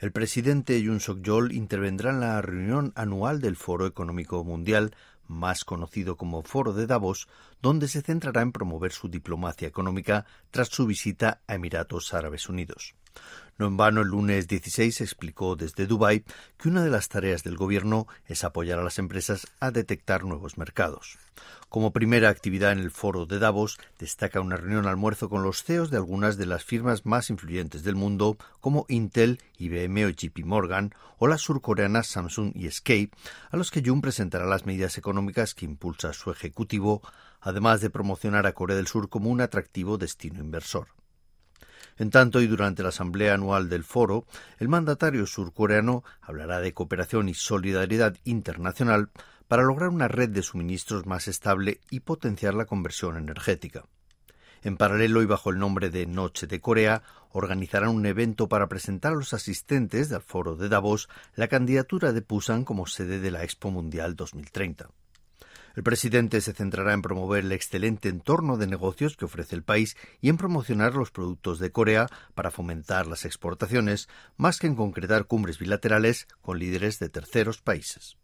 El presidente Yun Suk-yeol intervendrá en la reunión anual del Foro Económico Mundial, más conocido como Foro de Davos, donde se centrará en promover su diplomacia económica tras su visita a Emiratos Árabes Unidos. No en vano, el lunes 16 explicó desde Dubái que una de las tareas del Gobierno es apoyar a las empresas a detectar nuevos mercados. Como primera actividad en el foro de Davos, destaca una reunión almuerzo con los CEOs de algunas de las firmas más influyentes del mundo, como Intel, IBM o JP Morgan, o las surcoreanas Samsung y Escape, a los que Jun presentará las medidas económicas que impulsa su ejecutivo, además de promocionar a Corea del Sur como un atractivo destino inversor. En tanto y durante la asamblea anual del foro, el mandatario surcoreano hablará de cooperación y solidaridad internacional para lograr una red de suministros más estable y potenciar la conversión energética. En paralelo y bajo el nombre de Noche de Corea, organizarán un evento para presentar a los asistentes del foro de Davos la candidatura de Pusan como sede de la Expo Mundial 2030. El presidente se centrará en promover el excelente entorno de negocios que ofrece el país y en promocionar los productos de Corea para fomentar las exportaciones, más que en concretar cumbres bilaterales con líderes de terceros países.